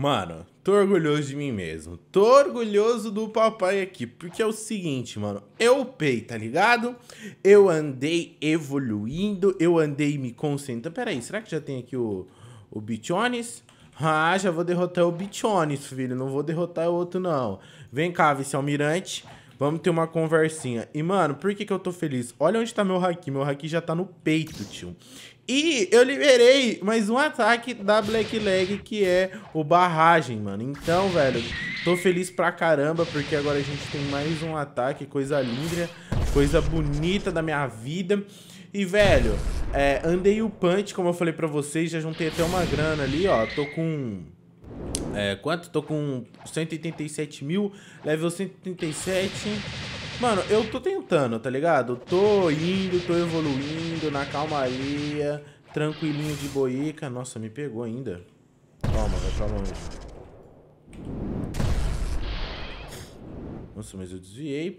Mano, tô orgulhoso de mim mesmo. Tô orgulhoso do papai aqui, porque é o seguinte, mano. Eu upei, tá ligado? Eu andei evoluindo, eu andei me concentrando. Peraí, será que já tem aqui o, o Bichones? Ah, já vou derrotar o Bichones, filho. Não vou derrotar o outro, não. Vem cá, vice-almirante. Vamos ter uma conversinha. E, mano, por que, que eu tô feliz? Olha onde tá meu haki. Meu haki já tá no peito, tio. E eu liberei mais um ataque da Black Leg, que é o Barragem, mano. Então, velho, tô feliz pra caramba, porque agora a gente tem mais um ataque, coisa linda, coisa bonita da minha vida. E, velho, é, andei o punch, como eu falei pra vocês, já juntei até uma grana ali, ó. Tô com... É, quanto? Tô com 187 mil, level 137. Mano, eu tô tentando, tá ligado? Tô indo, tô evoluindo na calmaria, tranquilinho de boica. Nossa, me pegou ainda. Calma, vai pra longe. Nossa, mas eu desviei.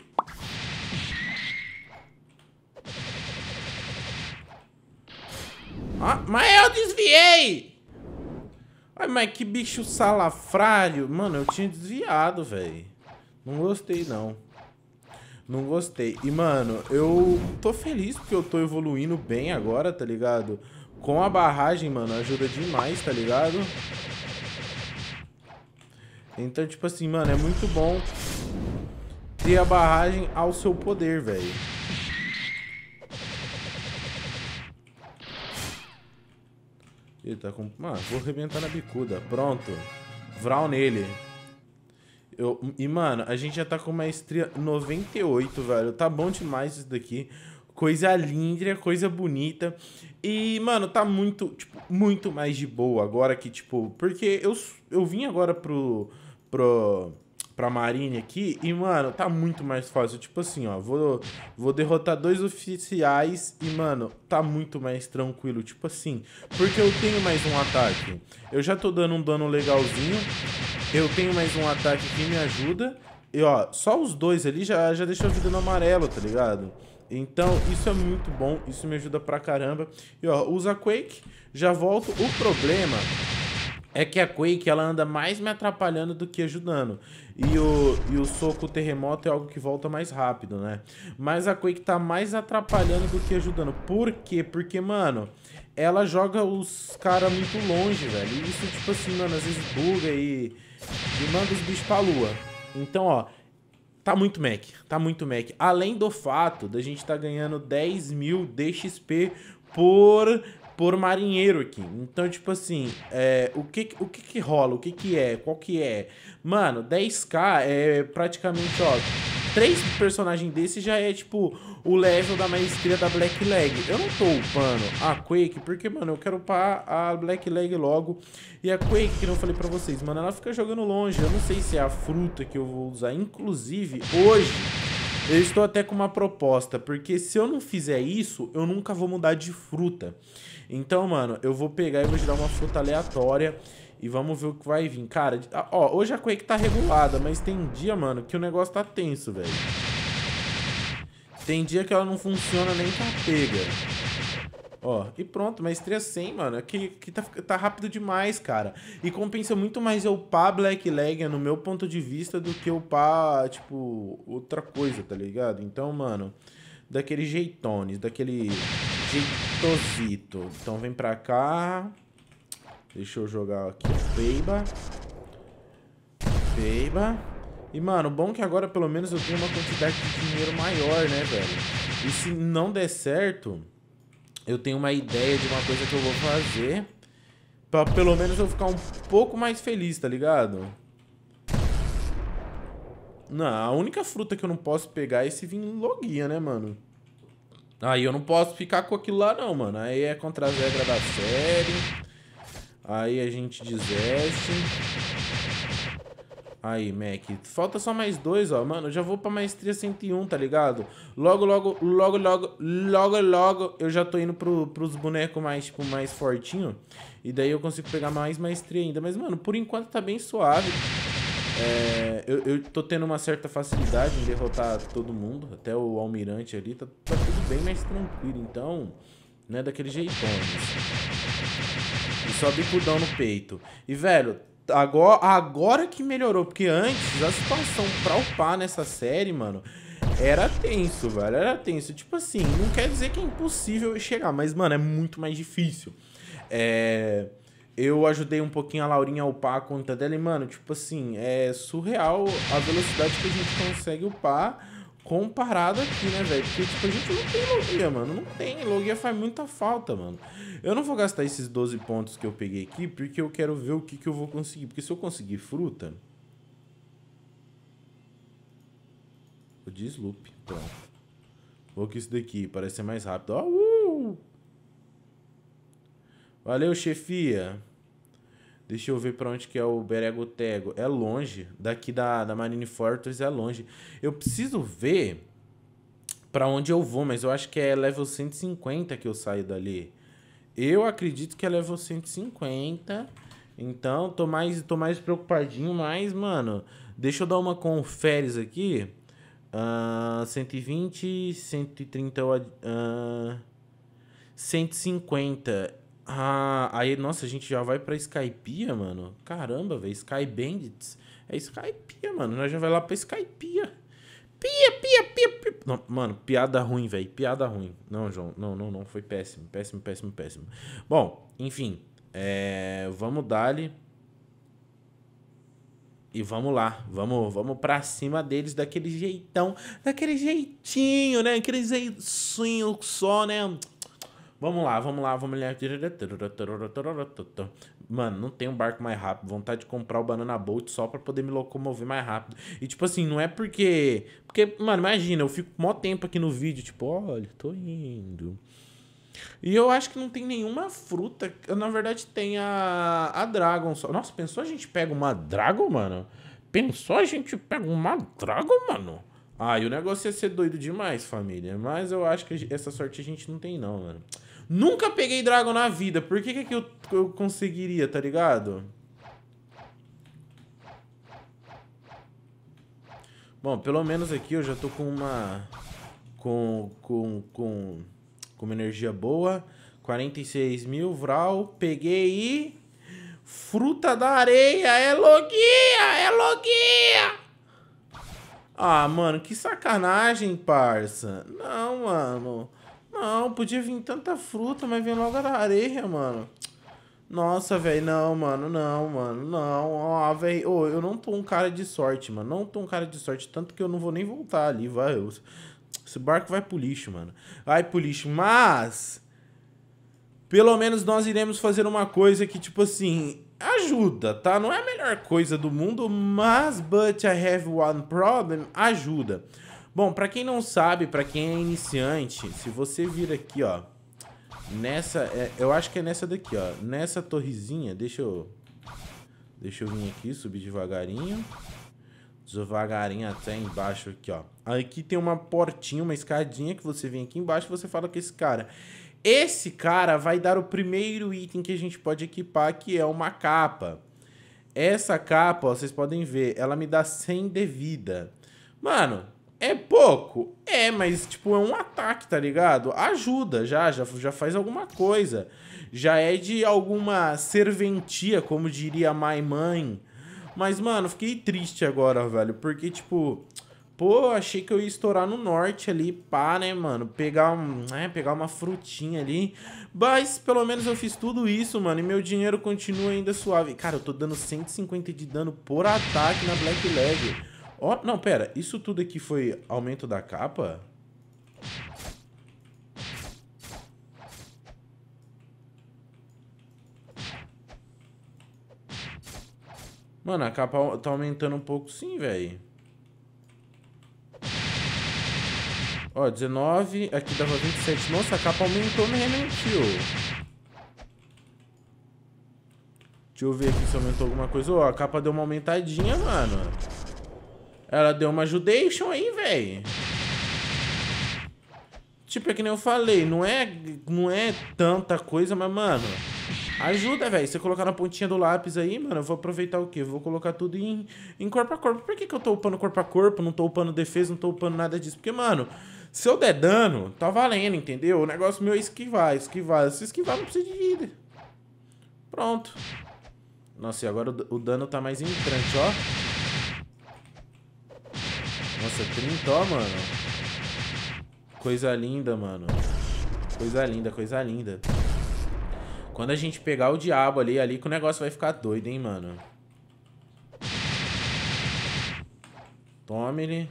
Ah, mas eu desviei! Ai, mas que bicho salafrário. Mano, eu tinha desviado, velho. Não gostei, não. Não gostei. E, mano, eu tô feliz porque eu tô evoluindo bem agora, tá ligado? Com a barragem, mano, ajuda demais, tá ligado? Então, tipo assim, mano, é muito bom ter a barragem ao seu poder, velho. Ele tá com... mano vou arrebentar na bicuda. Pronto. Vral nele. Eu... E, mano, a gente já tá com maestria 98, velho. Tá bom demais isso daqui. Coisa linda, coisa bonita. E, mano, tá muito, tipo, muito mais de boa agora que, tipo... Porque eu, eu vim agora pro... pro pra Marine aqui e, mano, tá muito mais fácil. Tipo assim, ó, vou, vou derrotar dois oficiais e, mano, tá muito mais tranquilo. Tipo assim, porque eu tenho mais um ataque. Eu já tô dando um dano legalzinho. Eu tenho mais um ataque que me ajuda. E, ó, só os dois ali já, já deixou vida no amarelo, tá ligado? Então, isso é muito bom, isso me ajuda pra caramba. E, ó, usa Quake, já volto. O problema é que a Quake ela anda mais me atrapalhando do que ajudando. E o, e o soco terremoto é algo que volta mais rápido, né? Mas a Quake tá mais atrapalhando do que ajudando. Por quê? Porque, mano, ela joga os caras muito longe, velho. E isso, tipo assim, mano, às vezes buga e, e manda os bichos pra lua. Então, ó, tá muito Mac, tá muito Mac. Além do fato da gente tá ganhando 10 mil DXP por por marinheiro aqui. Então, tipo assim, é, o, que, o que que rola? O que que é? Qual que é? Mano, 10k é praticamente, ó três personagens desse já é, tipo, o level da maestria da Black Leg. Eu não tô upando a Quake, porque, mano, eu quero upar a Black Leg logo. E a Quake, que eu falei pra vocês, mano, ela fica jogando longe. Eu não sei se é a fruta que eu vou usar. Inclusive, hoje... Eu estou até com uma proposta, porque se eu não fizer isso, eu nunca vou mudar de fruta. Então, mano, eu vou pegar e vou tirar uma fruta aleatória e vamos ver o que vai vir. Cara, ó, hoje a Quake tá regulada, mas tem dia, mano, que o negócio tá tenso, velho. Tem dia que ela não funciona nem com a pega. Ó, e pronto, maestria 100, mano. É que, que tá, tá rápido demais, cara. E compensa muito mais eu upar Black Leg, no meu ponto de vista, do que upar, tipo, outra coisa, tá ligado? Então, mano, daquele jeitones, daquele jeitosito. Então vem pra cá. Deixa eu jogar aqui Feiba. Feiba. E, mano, bom que agora pelo menos eu tenho uma quantidade de dinheiro maior, né, velho? E se não der certo eu tenho uma ideia de uma coisa que eu vou fazer pra pelo menos eu ficar um pouco mais feliz, tá ligado? Não, a única fruta que eu não posso pegar é esse vinho logia, né, mano? Aí eu não posso ficar com aquilo lá não, mano. Aí é contra a regra da série. Aí a gente desiste. Aí, Mac. Falta só mais dois, ó. Mano, eu já vou pra maestria 101, tá ligado? Logo, logo, logo, logo, logo, logo, eu já tô indo pro, pros bonecos mais, tipo, mais fortinho. E daí eu consigo pegar mais maestria ainda. Mas, mano, por enquanto tá bem suave. É, eu, eu tô tendo uma certa facilidade em derrotar todo mundo. Até o almirante ali. Tá, tá tudo bem mais tranquilo. Então, não é daquele jeitão. E só bicudão no peito. E, velho, Agora, agora que melhorou, porque antes a situação pra upar nessa série, mano, era tenso, velho, era tenso. Tipo assim, não quer dizer que é impossível chegar, mas, mano, é muito mais difícil. É... Eu ajudei um pouquinho a Laurinha a upar a conta dela e, mano, tipo assim, é surreal a velocidade que a gente consegue upar comparado aqui, né, velho? Porque, tipo, a gente não tem logia, mano. Não tem. Logia faz muita falta, mano. Eu não vou gastar esses 12 pontos que eu peguei aqui, porque eu quero ver o que, que eu vou conseguir. Porque se eu conseguir fruta... O desloop. Pronto. Vou com isso daqui. Parece ser mais rápido. Uh! Valeu, chefia. Deixa eu ver para onde que é o Berego Tego. É longe. Daqui da, da Marine Fortress é longe. Eu preciso ver para onde eu vou, mas eu acho que é level 150 que eu saio dali. Eu acredito que é level 150. Então, tô mais, tô mais preocupadinho, mas, mano... Deixa eu dar uma conferes aqui. Uh, 120, 130... Uh, 150. Ah, aí, nossa, a gente já vai pra Skypia, mano. Caramba, velho. Sky Bandits. É Skypia, mano. Nós já vai lá pra Skypia. Pia, pia, pia, pia. Não, mano, piada ruim, velho. Piada ruim. Não, João. Não, não, não. Foi péssimo. Péssimo, péssimo, péssimo. Bom, enfim. É, vamos dali. E vamos lá, vamos, vamos pra cima deles daquele jeitão, daquele jeitinho, né? Aquele jeitinho só, né? Vamos lá, vamos lá, vamos lá. Mano, não tem um barco mais rápido. Vontade de comprar o Banana Boat só pra poder me locomover mais rápido. E, tipo assim, não é porque... Porque, mano, imagina, eu fico mó tempo aqui no vídeo, tipo, olha, tô indo. E eu acho que não tem nenhuma fruta. Na verdade, tem a, a Dragon só. Nossa, pensou a gente pega uma Dragon, mano? Pensou a gente pega uma Dragon, mano? Ah, e o negócio ia ser doido demais, família. Mas eu acho que essa sorte a gente não tem, não, mano. Nunca peguei dragão na vida. Por que, que é eu, eu conseguiria, tá ligado? Bom, pelo menos aqui eu já tô com uma... Com... Com... Com, com uma energia boa. 46 mil, Vral. Peguei e... Fruta da areia, é logia, é logia! Ah, mano, que sacanagem, parça. Não, mano. Não, podia vir tanta fruta, mas vem logo a areia, mano. Nossa, velho, não, mano, não, mano, não. Ó, velho, oh, eu não tô um cara de sorte, mano. Não tô um cara de sorte, tanto que eu não vou nem voltar ali, vai. Eu... Esse barco vai pro lixo, mano. Vai pro lixo, mas... Pelo menos nós iremos fazer uma coisa que, tipo assim, ajuda, tá? Não é a melhor coisa do mundo, mas but I have one problem, ajuda. Ajuda. Bom, para quem não sabe, para quem é iniciante, se você vir aqui, ó, nessa, é, eu acho que é nessa daqui, ó, nessa torrezinha, deixa eu, deixa eu vir aqui, subir devagarinho, devagarinho até embaixo aqui, ó. Aqui tem uma portinha, uma escadinha que você vem aqui embaixo e você fala com esse cara. Esse cara vai dar o primeiro item que a gente pode equipar, que é uma capa. Essa capa, ó, vocês podem ver, ela me dá 100 de vida. Mano, é pouco? É, mas, tipo, é um ataque, tá ligado? Ajuda já, já, já faz alguma coisa. Já é de alguma serventia, como diria a mãe. Mas, mano, fiquei triste agora, velho, porque, tipo... Pô, achei que eu ia estourar no norte ali, pá, né, mano? Pegar, um, né, pegar uma frutinha ali. Mas pelo menos eu fiz tudo isso, mano. E meu dinheiro continua ainda suave. Cara, eu tô dando 150 de dano por ataque na Black Leg. Ó, oh, não, pera. Isso tudo aqui foi aumento da capa? Mano, a capa tá aumentando um pouco sim, velho. Ó, 19, aqui dava 27. Nossa, a capa aumentou mesmo, tio. Deixa eu ver aqui se aumentou alguma coisa. Ó, a capa deu uma aumentadinha, mano. Ela deu uma ajudation aí, velho. Tipo, é que nem eu falei, não é, não é tanta coisa, mas, mano, ajuda, velho. Você colocar na pontinha do lápis aí, mano, eu vou aproveitar o quê? Eu vou colocar tudo em, em corpo a corpo. Por que, que eu tô upando corpo a corpo? Não tô upando defesa, não tô upando nada disso. Porque, mano, se eu der dano, tá valendo, entendeu? O negócio meu é esquivar, esquivar. Se esquivar, não precisa de vida. Pronto. Nossa, e agora o dano tá mais entrante, ó. Nossa, 30, ó, mano. Coisa linda, mano. Coisa linda, coisa linda. Quando a gente pegar o diabo ali, ali que o negócio vai ficar doido, hein, mano. Tome ele.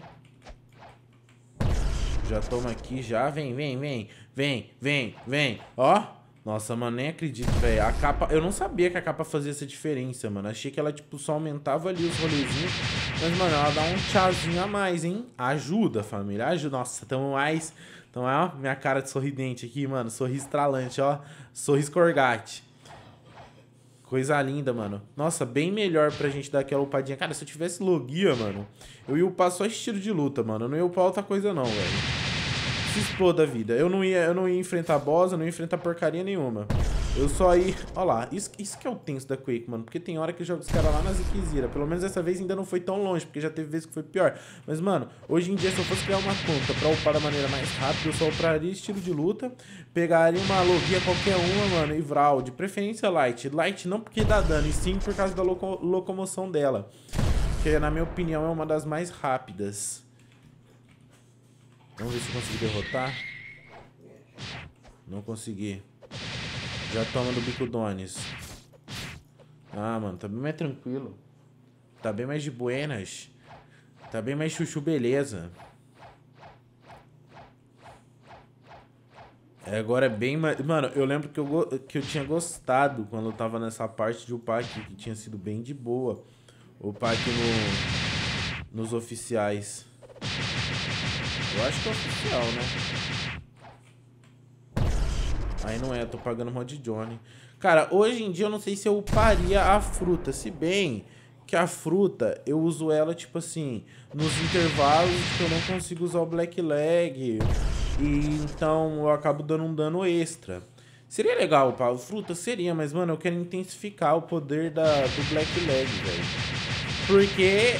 Já toma aqui, já. Vem, vem, vem. Vem, vem, vem. Ó. Nossa, mano, nem acredito, velho. A capa... Eu não sabia que a capa fazia essa diferença, mano. Achei que ela, tipo, só aumentava ali os rolezinhos. Mas, mano, ela dá um tchazinho a mais, hein? Ajuda, família. Ajuda. Nossa, tamo mais... Então é, ó, minha cara de sorridente aqui, mano. Sorriso estralante, ó. Sorriso corgate. Coisa linda, mano. Nossa, bem melhor pra gente dar aquela upadinha. Cara, se eu tivesse logia, mano, eu ia upar só estilo de luta, mano. Eu não ia upar outra coisa, não, velho se exploda a vida. Eu não ia, eu não ia enfrentar boss, eu não ia enfrentar porcaria nenhuma. Eu só ia... Olha lá, isso, isso que é o tenso da Quake, mano. Porque tem hora que joga os caras lá na Ziquezira. Pelo menos dessa vez ainda não foi tão longe, porque já teve vezes que foi pior. Mas, mano, hoje em dia se eu fosse criar uma conta pra upar da maneira mais rápida, eu só uparia estilo de luta, pegaria uma logia qualquer uma, mano, e Vral. De preferência Light. Light não porque dá dano, e sim por causa da loco locomoção dela. Que, na minha opinião, é uma das mais rápidas. Vamos ver se eu consigo derrotar. Não consegui. Já toma do Donis. Ah, mano, tá bem mais tranquilo. Tá bem mais de buenas. Tá bem mais chuchu beleza. É, agora é bem mais... Mano, eu lembro que eu, que eu tinha gostado quando eu tava nessa parte de upar aqui, que tinha sido bem de boa. Upar aqui no, nos oficiais. Eu acho que é oficial, né? Aí não é, tô pagando mod Johnny. Cara, hoje em dia eu não sei se eu uparia a fruta, se bem que a fruta, eu uso ela, tipo assim, nos intervalos que eu não consigo usar o Black Leg. E então eu acabo dando um dano extra. Seria legal, pá. Fruta seria, mas, mano, eu quero intensificar o poder da, do Black Leg, velho. Porque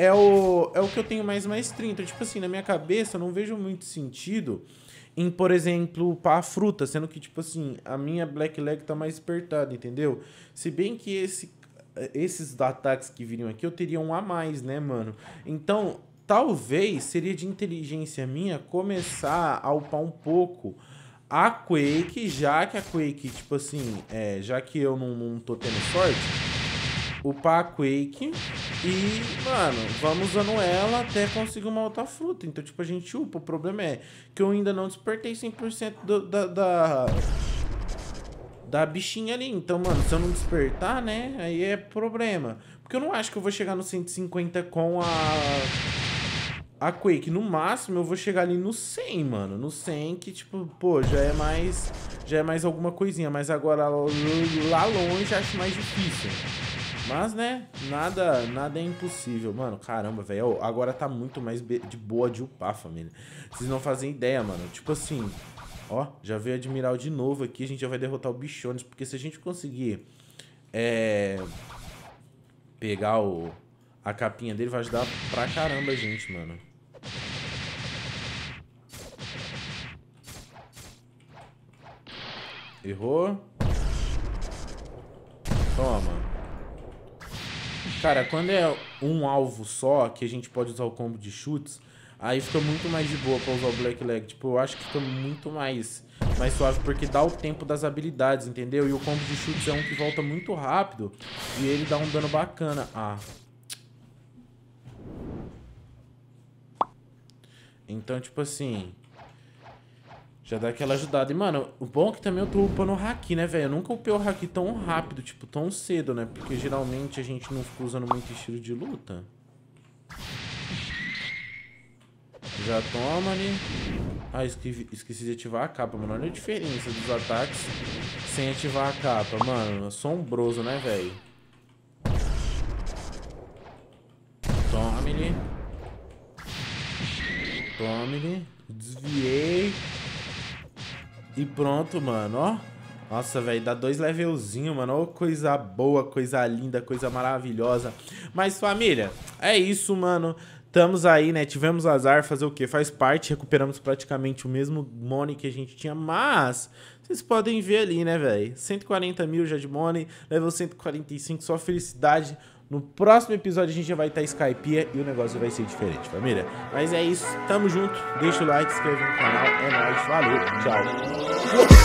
é o, é o que eu tenho mais maestria. Então, tipo assim, na minha cabeça eu não vejo muito sentido em, por exemplo, a fruta, sendo que, tipo assim, a minha black leg tá mais espertada, entendeu? Se bem que esse, esses ataques que viriam aqui eu teria um a mais, né, mano? Então, talvez seria de inteligência minha começar a upar um pouco a Quake, já que a Quake, tipo assim, é, já que eu não, não tô tendo sorte, upar a Quake e, mano, vamos usando ela até conseguir uma outra fruta. Então, tipo, a gente upa. O problema é que eu ainda não despertei 100% do, da, da, da bichinha ali. Então, mano, se eu não despertar, né, aí é problema. Porque eu não acho que eu vou chegar no 150 com a a Quake, no máximo, eu vou chegar ali no 100, mano. No 100 que, tipo, pô, já é mais... Já é mais alguma coisinha. Mas agora, lá longe, acho mais difícil. Mas, né, nada nada é impossível. Mano, caramba, velho. Agora tá muito mais de boa de upar, família. Vocês não fazem ideia, mano. Tipo assim, ó, já veio Admiral de novo aqui. A gente já vai derrotar o Bichones. Porque se a gente conseguir é, pegar o, a capinha dele, vai ajudar pra caramba a gente, mano. Errou. Toma. Cara, quando é um alvo só, que a gente pode usar o combo de chutes, aí fica muito mais de boa pra usar o Black Leg. Tipo, eu acho que fica muito mais, mais suave, porque dá o tempo das habilidades, entendeu? E o combo de chutes é um que volta muito rápido e ele dá um dano bacana. Ah. Então, tipo assim... Já dá aquela ajudada. E, mano, o bom é que também eu tô upando o haki, né, velho? Eu nunca upei o haki tão rápido, tipo, tão cedo, né? Porque geralmente a gente não fica usando muito estilo de luta. Já toma ali. Ah, esque esqueci de ativar a capa, mano. Olha a diferença dos ataques sem ativar a capa, mano. Assombroso, né, velho? tome ali tome ali Desviei. E pronto, mano, ó. Nossa, velho, dá dois levelzinhos, mano. Ó, coisa boa, coisa linda, coisa maravilhosa. Mas, família, é isso, mano. Estamos aí, né? Tivemos azar, fazer o quê? Faz parte, recuperamos praticamente o mesmo money que a gente tinha, mas vocês podem ver ali, né, velho? 140 mil já de money, level 145, só felicidade. No próximo episódio a gente já vai estar Skypeia e o negócio vai ser diferente, família. Mas é isso, tamo junto, deixa o like, se inscreve no canal, é nóis, valeu, tchau.